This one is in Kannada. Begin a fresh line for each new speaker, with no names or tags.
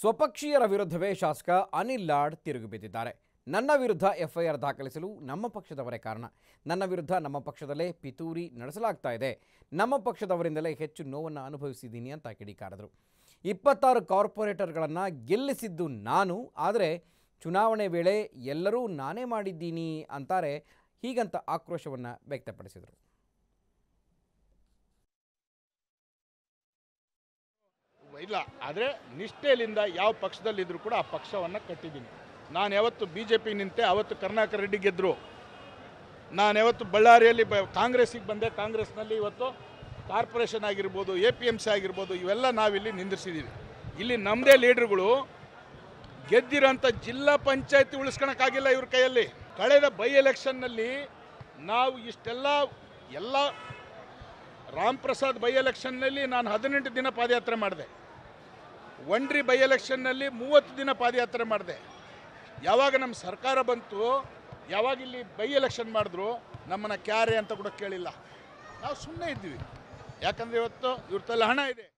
ಸ್ವಪಕ್ಷೀಯರ ವಿರುದ್ಧವೇ ಶಾಸಕ ಅನಿಲ್ ಲಾಡ್ ತಿರುಗಿ ಬಿದ್ದಿದ್ದಾರೆ ನನ್ನ ವಿರುದ್ಧ ಎಫ್ಐಆರ್ ದಾಖಲಿಸಲು ನಮ್ಮ ಪಕ್ಷದವರೇ ಕಾರಣ ನನ್ನ ವಿರುದ್ಧ ನಮ್ಮ ಪಕ್ಷದಲ್ಲೇ ಪಿತೂರಿ ನಡೆಸಲಾಗ್ತಾ ಇದೆ ನಮ್ಮ ಪಕ್ಷದವರಿಂದಲೇ ಹೆಚ್ಚು ನೋವನ್ನು ಅನುಭವಿಸಿದ್ದೀನಿ ಅಂತ ಕಿಡಿಕಾರದರು ಇಪ್ಪತ್ತಾರು ಕಾರ್ಪೊರೇಟರ್ಗಳನ್ನು ಗೆಲ್ಲಿಸಿದ್ದು ನಾನು ಆದರೆ ಚುನಾವಣೆ ವೇಳೆ ಎಲ್ಲರೂ ನಾನೇ ಮಾಡಿದ್ದೀನಿ ಅಂತಾರೆ ಹೀಗಂತ ಆಕ್ರೋಶವನ್ನು ವ್ಯಕ್ತಪಡಿಸಿದರು
ಇಲ್ಲ ಆದರೆ ನಿಷ್ಠೆಯಿಂದ ಯಾವ ಪಕ್ಷದಲ್ಲಿದ್ದರೂ ಕೂಡ ಆ ಪಕ್ಷವನ್ನು ಕಟ್ಟಿದ್ದೀನಿ ನಾನು ಯಾವತ್ತು ಬಿ ಜೆ ಪಿ ನಿಂತೆ ಅವತ್ತು ಕರ್ನಾಟಕ ರೆಡ್ಡಿ ಗೆದ್ದರು ನಾನು ಯಾವತ್ತು ಬಳ್ಳಾರಿಯಲ್ಲಿ ಬ ಕಾಂಗ್ರೆಸ್ಸಿಗೆ ಬಂದೆ ಕಾಂಗ್ರೆಸ್ನಲ್ಲಿ ಇವತ್ತು ಕಾರ್ಪೊರೇಷನ್ ಆಗಿರ್ಬೋದು ಎ ಪಿ ಎಮ್ ಸಿ ಆಗಿರ್ಬೋದು ಇವೆಲ್ಲ ನಾವಿಲ್ಲಿ ನಿಂದಿರಿಸಿದ್ದೀವಿ ಇಲ್ಲಿ ನಮ್ಮದೇ ಲೀಡರ್ಗಳು ಗೆದ್ದಿರೋಂಥ ಜಿಲ್ಲಾ ಪಂಚಾಯತಿ ಉಳಿಸ್ಕೊಳಕ್ಕಾಗಿಲ್ಲ ಇವ್ರ ಕೈಯಲ್ಲಿ ಕಳೆದ ಬೈ ಎಲೆಕ್ಷನ್ನಲ್ಲಿ ನಾವು ಇಷ್ಟೆಲ್ಲ ಎಲ್ಲ ರಾಮ್ ಪ್ರಸಾದ್ ಬೈ ಎಲೆಕ್ಷನ್ನಲ್ಲಿ ನಾನು ಹದಿನೆಂಟು ದಿನ ಪಾದಯಾತ್ರೆ ಮಾಡಿದೆ ಒಂಡ್ರಿ ಬೈ ಎಲೆಕ್ಷನ್ನಲ್ಲಿ ಮೂವತ್ತು ದಿನ ಪಾದಯಾತ್ರೆ ಮಾಡಿದೆ ಯಾವಾಗ ನಮ್ಮ ಸರ್ಕಾರ ಬಂತು ಯಾವಾಗ ಇಲ್ಲಿ ಬೈ ಎಲೆಕ್ಷನ್ ಮಾಡಿದ್ರು ನಮ್ಮನ್ನು ಕ್ಯಾರೆ ಅಂತ ಕೂಡ ಕೇಳಿಲ್ಲ ನಾವು ಸುಮ್ಮನೆ ಇದ್ದೀವಿ ಯಾಕಂದರೆ ಇವತ್ತು ಇವ್ರ ಹಣ ಇದೆ